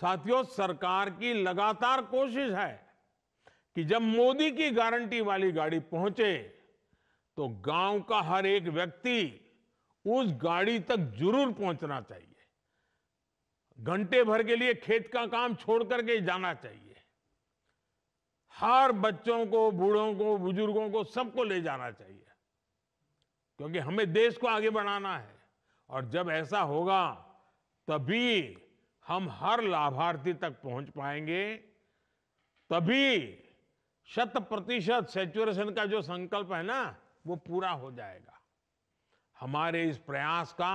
साथियों सरकार की लगातार कोशिश है कि जब मोदी की गारंटी वाली गाड़ी पहुंचे तो गांव का हर एक व्यक्ति उस गाड़ी तक जरूर पहुंचना चाहिए घंटे भर के लिए खेत का काम छोड़ करके जाना चाहिए हर बच्चों को बूढ़ों को बुजुर्गों को सबको ले जाना चाहिए क्योंकि हमें देश को आगे बढ़ाना है और जब ऐसा होगा तभी हम हर लाभार्थी तक पहुंच पाएंगे तभी शत प्रतिशत सेचुरेशन का जो संकल्प है ना वो पूरा हो जाएगा हमारे इस प्रयास का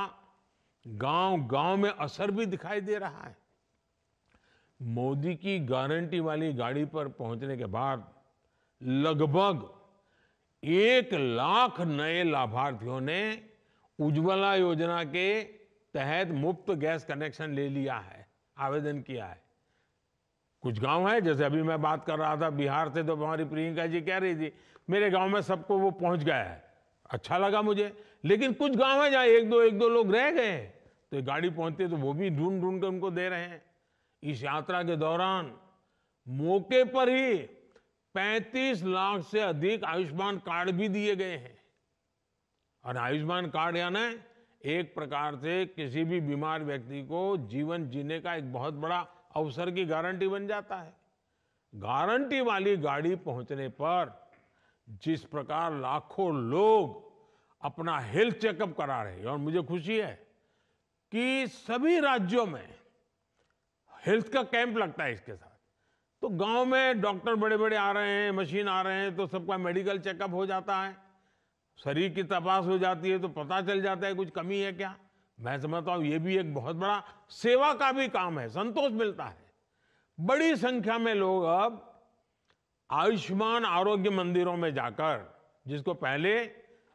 गांव गांव में असर भी दिखाई दे रहा है मोदी की गारंटी वाली गाड़ी पर पहुंचने के बाद लगभग एक लाख नए लाभार्थियों ने उज्ज्वला योजना के तहत मुफ्त गैस कनेक्शन ले लिया है आवेदन किया है कुछ गांव है जैसे अभी मैं बात कर रहा था बिहार से तो हमारी प्रियंका जी कह रही थी मेरे गांव में सबको वो पहुंच गया है अच्छा लगा मुझे लेकिन कुछ गांव है जहाँ एक दो एक दो लोग रह गए तो गाड़ी पहुंचती तो वो भी ढूंढ ढूंढ कर उनको दे रहे हैं इस यात्रा के दौरान मौके पर ही 35 लाख से अधिक आयुष्मान कार्ड भी दिए गए हैं और आयुष्मान कार्ड यानी एक प्रकार से किसी भी बीमार व्यक्ति को जीवन जीने का एक बहुत बड़ा अवसर की गारंटी बन जाता है गारंटी वाली गाड़ी पहुंचने पर जिस प्रकार लाखों लोग अपना हेल्थ चेकअप करा रहे हैं और मुझे खुशी है कि सभी राज्यों में हेल्थ का कैंप लगता है इसके साथ तो गांव में डॉक्टर बड़े बड़े आ रहे हैं मशीन आ रहे हैं तो सबका मेडिकल चेकअप हो जाता है शरीर की तपास हो जाती है तो पता चल जाता है कुछ कमी है क्या मैं समझता हूँ ये भी एक बहुत बड़ा सेवा का भी काम है संतोष मिलता है बड़ी संख्या में लोग अब आयुष्मान आरोग्य मंदिरों में जाकर जिसको पहले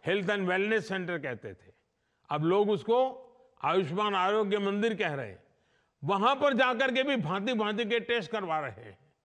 हेल्थ एंड वेलनेस सेंटर कहते थे अब लोग उसको आयुष्मान आरोग्य मंदिर कह रहे हैं वहां पर जाकर के भी भांति भांति के टेस्ट करवा रहे हैं